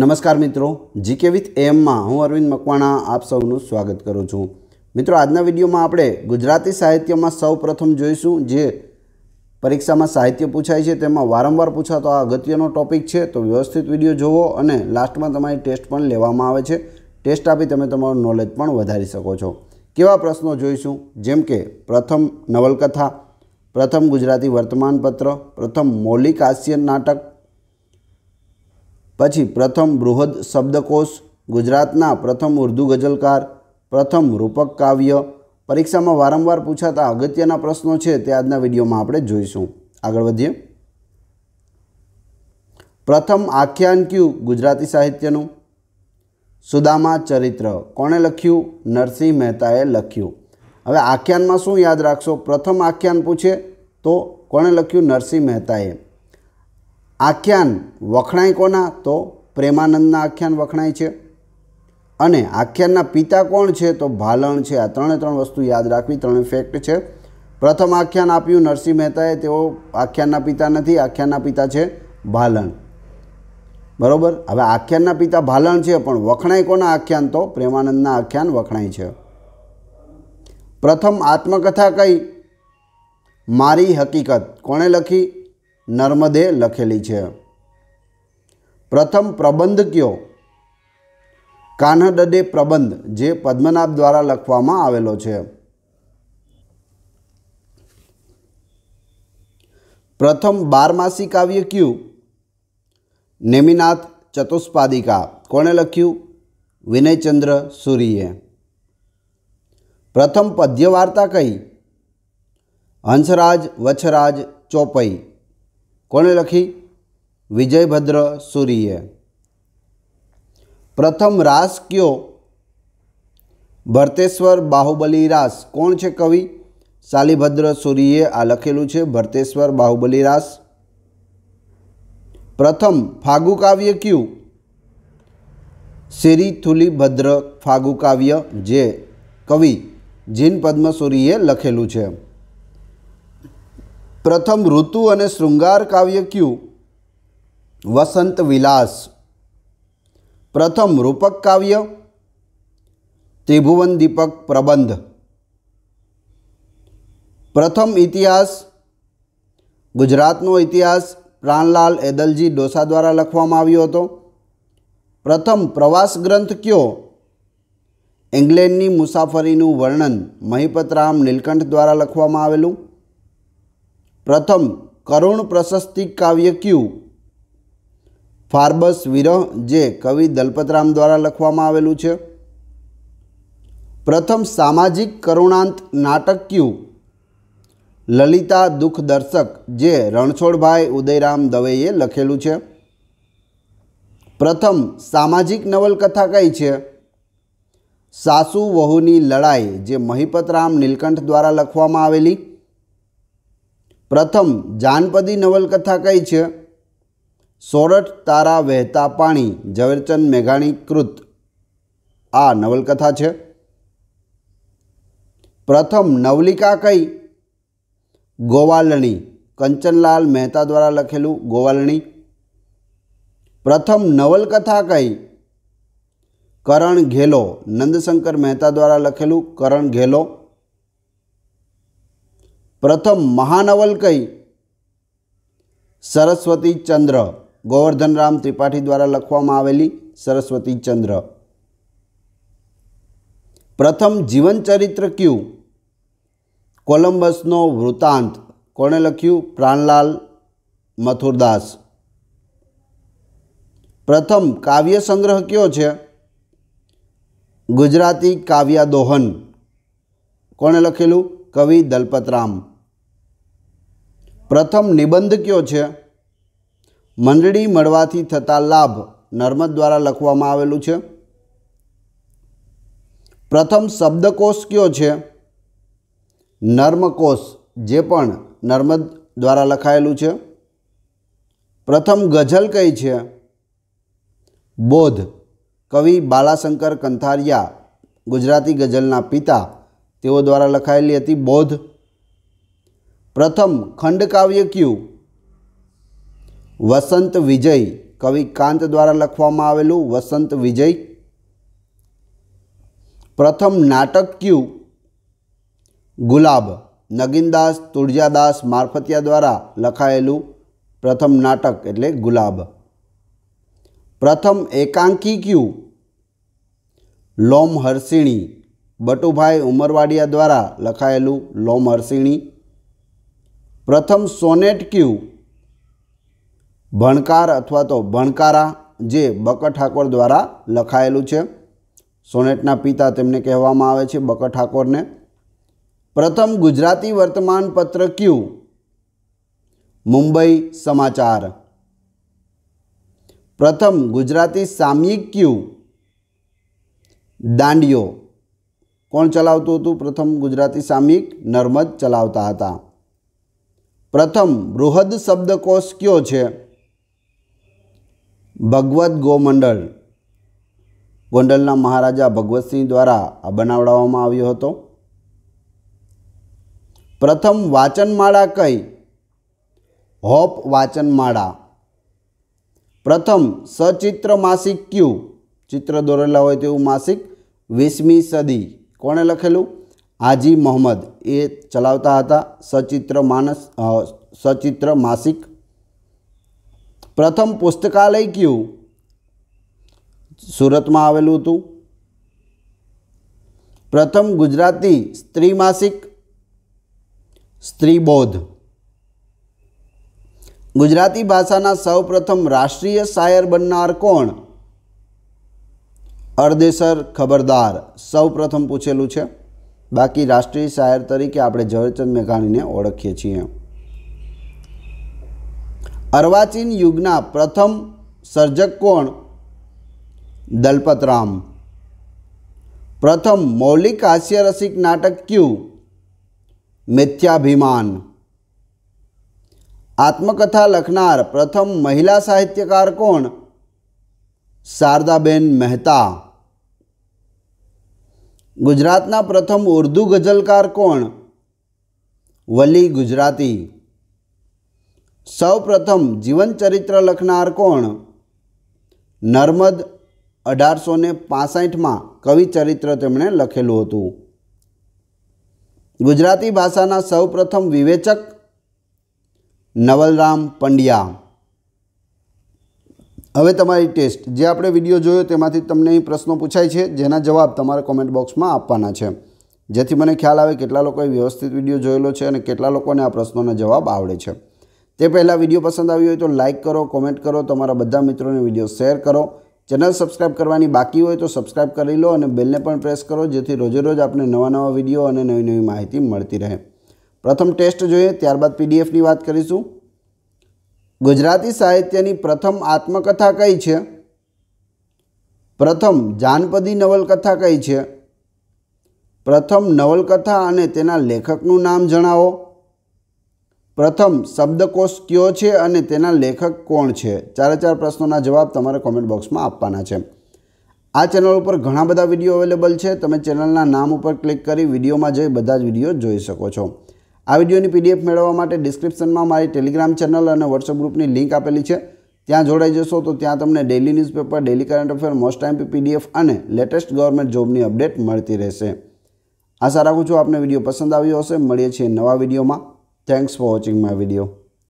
નમસ્કાર મિત્રો GK with એમમાં હું અરવિંદ મકવાણા આપ સૌનું સ્વાગત કરું છું મિત્રો આજના વિડીયોમાં આપણે ગુજરાતી સાહિત્યમાં સૌ પ્રથમ જોઈશું જે પરીક્ષામાં સાહિત્ય પૂછાય છે તેમાં વારંવાર પૂછાતો આ અગત્યનો ટોપિક છે તો વ્યવસ્થિત વિડીયો જોવો અને લાસ્ટમાં તમારી ટેસ્ટ પણ લેવામાં આવે છે ટેસ્ટ આપી તમે તમારું નોલેજ પણ વધારી શકો છો કેવા પ્રશ્નો જોઈશું જેમ કે પ્રથમ નવલકથા પ્રથમ ગુજરાતી વર્તમાનપત્ર પ્રથમ મૌલિક હાસ્ય નાટક પછી પ્રથમ બૃહદ શબ્દકોશ ગુજરાતના પ્રથમ ઉર્દુ ગઝલકાર પ્રથમ રૂપક કાવ્ય પરીક્ષામાં વારંવાર પૂછાતા અગત્યના પ્રશ્નો છે તે આજના વિડીયોમાં આપણે જોઈશું આગળ વધીએ પ્રથમ આખ્યાન ક્યુ ગુજરાતી સાહિત્યનું સુદામા ચરિત્ર કોણે લખ્યું નરસિંહ મહેતાએ લખ્યું હવે આખ્યાનમાં શું યાદ રાખશો પ્રથમ આખ્યાન પૂછે તો કોણે લખ્યું નરસિંહ મહેતાએ આખ્યાન વખણાય કોના તો પ્રેમાનંદના આખ્યાન વખણાય છે અને આખ્યાનના પિતા કોણ છે તો ભાલણ છે આ ત્રણે ત્રણ વસ્તુ યાદ રાખવી ત્રણે ફેક્ટ છે પ્રથમ આખ્યાન આપ્યું નરસિંહ મહેતાએ તેઓ આખ્યાનના પિતા નથી આખ્યાનના પિતા છે ભાલણ બરાબર હવે આખ્યાનના પિતા ભાલણ છે પણ વખણાય કોના આખ્યાન તો પ્રેમાનંદના આખ્યાન વખણાય છે પ્રથમ આત્મકથા કઈ મારી હકીકત કોણે લખી નર્મદે લખેલી છે પ્રથમ પ્રબંધ કયો કાનહડડે પ્રબંધ જે પદ્મનાભ દ્વારા લખવામાં આવેલો છે પ્રથમ બારમાસી કાવ્ય કયું નેમિનાથ ચતુષ્પાદિકા કોણે લખ્યું વિનયચંદ્ર સૂરીએ પ્રથમ પદ્ય વાર્તા કઈ હંસરાજ વછરાજ ચોપઈ કોણે લખી વિજયભદ્ર સૂરીએ પ્રથમ રાસ કયો ભરતેશ્વર બાહુબલી રાસ કોણ છે કવિ શાલિભદ્ર સૂરીએ આ લખેલું છે ભરતેશ્વર બાહુબલી રાસ પ્રથમ ફાગુ કાવ્ય કયું શેરીથુલીભદ્ર ફાગુ કાવ્ય જે કવિ જીન પદ્મસૂરીએ લખેલું છે પ્રથમ ઋતુ અને શૃંગાર કાવ્ય ક્યુ વસંત વિલાસ પ્રથમ રૂપક કાવ્ય ત્રિભુવન દીપક પ્રબંધ પ્રથમ ઇતિહાસ ગુજરાતનો ઇતિહાસ પ્રાણલાલ એદલજી ડોસા દ્વારા લખવામાં આવ્યો હતો પ્રથમ પ્રવાસ ગ્રંથ કયો ઇંગ્લેન્ડની મુસાફરીનું વર્ણન મહિપતરામ નીલકંઠ દ્વારા લખવામાં આવેલું પ્રથમ કરુણ પ્રશસ્તિ કાવ્ય ક્યુ ફાર્બસ વિરહ જે કવિ દલપતરામ દ્વારા લખવામાં આવેલું છે પ્રથમ સામાજિક કરુણાંત નાટક ક્યુ લલિતા દુઃખ દર્શક જે રણછોડભાઈ ઉદયરામ દવેએ લખેલું છે પ્રથમ સામાજિક નવલકથા કઈ છે સાસુ વહુની લડાઈ જે મહિપતરામ નીલકંઠ દ્વારા લખવામાં આવેલી પ્રથમ જાનપદી નવલકથા કઈ છે સોરઠ તારા વહેતા પાણી ઝવેરચંદ મેઘાણી કૃત આ નવલકથા છે પ્રથમ નવલિકા કઈ ગોવાલણી કંચનલાલ મહેતા દ્વારા લખેલું ગોવાલણી પ્રથમ નવલકથા કઈ કરણ ઘેલો નંદશંકર મહેતા દ્વારા લખેલું કરણ ઘેલો પ્રથમ મહાનવલ કઈ સરસ્વતી ચંદ્ર ગોવર્ધનરામ ત્રિપાઠી દ્વારા લખવામાં આવેલી સરસ્વતી ચંદ્ર પ્રથમ જીવનચરિત્ર કયું કોલંબસનો વૃતાંત કોણે લખ્યું પ્રાણલાલ મથુરદાસ પ્રથમ કાવ્ય સંગ્રહ કયો છે ગુજરાતી કાવ્યા દોહન કોણે લખેલું કવિ દલપતરામ પ્રથમ નિબંધ કયો છે મંડળી મળવાથી થતા લાભ નર્મદ દ્વારા લખવામાં આવેલું છે પ્રથમ શબ્દકોષ કયો છે નર્મકોષ જે પણ નર્મદ દ્વારા લખાયેલું છે પ્રથમ ગઝલ કઈ છે બોધ કવિ બાલાશંકર કંથારિયા ગુજરાતી ગઝલના પિતા તેઓ દ્વારા લખાયેલી હતી બોધ પ્રથમ ખંડકાવ્ય ક્યુ વસંત વિજય કવિ કાંત દ્વારા લખવામાં આવેલું વસંત વિજય પ્રથમ નાટક ક્યુ ગુલાબ નગીનદાસ તુળજાદાસ મારફતિયા દ્વારા લખાયેલું પ્રથમ નાટક એટલે ગુલાબ પ્રથમ એકાંકી ક્યુ લોમ હર્ષિણી બટુભાઈ ઉમરવાડિયા દ્વારા લખાયેલું લોમ હર્ષિણી પ્રથમ સોનેટ ક્યુ ભણકાર અથવા તો ભણકારા જે બકર ઠાકોર દ્વારા લખાયેલું છે સોનેટના પિતા તેમને કહેવામાં આવે છે બકર ઠાકોરને પ્રથમ ગુજરાતી વર્તમાનપત્ર ક્યુ મુંબઈ સમાચાર પ્રથમ ગુજરાતી સામયિક ક્યુ દાંડિયો કોણ ચલાવતું હતું પ્રથમ ગુજરાતી સામયિક નર્મદ ચલાવતા હતા પ્રથમ બૃહદ શબ્દકોષ કયો છે ભગવદ્ ગોમંડળ ગોંડલના મહારાજા ભગવતસિંહ દ્વારા આ બનાવડાવવામાં આવ્યો હતો પ્રથમ વાચનમાળા કઈ હોપ વાચનમાળા પ્રથમ સચિત્ર માસિક ક્યુ ચિત્ર દોરેલા હોય તેવું માસિક વીસમી સદી કોણે લખેલું આજી મોહમ્મદ એ ચલાવતા હતા સચિત્ર માનસ સચિત્ર માસિક પ્રથમ પુસ્તકાલય કયું સુરતમાં આવેલું હતું પ્રથમ ગુજરાતી સ્ત્રી માસિક સ્ત્રીબોધ ગુજરાતી ભાષાના સૌપ્રથમ રાષ્ટ્રીય શાયર બનનાર કોણ અરદેસર ખબરદાર સૌપ્રથમ પૂછેલું છે बाकी राष्ट्रीय शायर तरीके अपने झवेरचंद मेघाणी ने ओखीए छे अर्वाचीन युग प्रथम सर्जक को दलपतराम प्रथम मौलिक हास्य रसिक नाटक क्यू मिथ्याभिमान आत्मकथा लखनार प्रथम महिला साहित्यकार कोण शारदाबेन मेहता ગુજરાતના પ્રથમ ઉર્દુ ગઝલકાર કોણ વલી ગુજરાતી સૌ પ્રથમ જીવનચરિત્ર લખનાર કોણ નર્મદ અઢારસો ને પાસઠમાં કવિચરિત્ર તેમણે લખેલું હતું ગુજરાતી ભાષાના સૌ પ્રથમ વિવેચક નવલરામ પંડ્યા હવે તમારી ટેસ્ટ જે આપણે વિડીયો જોયો તેમાંથી તમને અહીં પ્રશ્નો પૂછાય છે જેના જવાબ તમારે કોમેન્ટ બોક્સમાં આપવાના છે જેથી મને ખ્યાલ આવે કેટલા લોકોએ વ્યવસ્થિત વિડીયો જોયેલો છે અને કેટલા લોકોને આ પ્રશ્નોના જવાબ આવડે છે તે પહેલાં વિડીયો પસંદ આવ્યો હોય તો લાઇક કરો કોમેન્ટ કરો તમારા બધા મિત્રોને વિડીયો શેર કરો ચેનલ સબસ્ક્રાઇબ કરવાની બાકી હોય તો સબસ્ક્રાઇબ કરી લો અને બેલને પણ પ્રેસ કરો જેથી રોજે રોજ આપણે નવા નવા વિડીયો અને નવી નવી માહિતી મળતી રહે પ્રથમ ટેસ્ટ જોઈએ ત્યારબાદ પીડીએફની વાત કરીશું ગુજરાતી સાહિત્યની પ્રથમ આત્મકથા કઈ છે પ્રથમ જાનપદી નવલકથા કઈ છે પ્રથમ નવલકથા અને તેના લેખકનું નામ જણાવો પ્રથમ શબ્દકોષ કયો છે અને તેના લેખક કોણ છે ચારે ચાર પ્રશ્નોના જવાબ તમારે કોમેન્ટ બોક્સમાં આપવાના છે આ ચેનલ ઉપર ઘણા બધા વિડીયો અવેલેબલ છે તમે ચેનલના નામ ઉપર ક્લિક કરી વિડીયોમાં જઈ બધા જ વિડીયો જોઈ શકો છો આ વિડીયોની પીડીએફ મેળવવા માટે ડિસ્ક્રિપ્શનમાં મારી ટેલિગ્રામ ચેનલ અને વોટ્સઅપ ગ્રુપની લિંક આપેલી છે ત્યાં જોડાઈ જશો તો ત્યાં તમને daily newspaper daily current affair most time PDF અને લેટેસ્ટ ગવર્મેન્ટ જોબની અપડેટ મળતી રહેશે આશા રાખું છું આપને વિડીયો પસંદ આવ્યો હશે મળીએ છીએ નવા વિડીયોમાં thanks for watching my video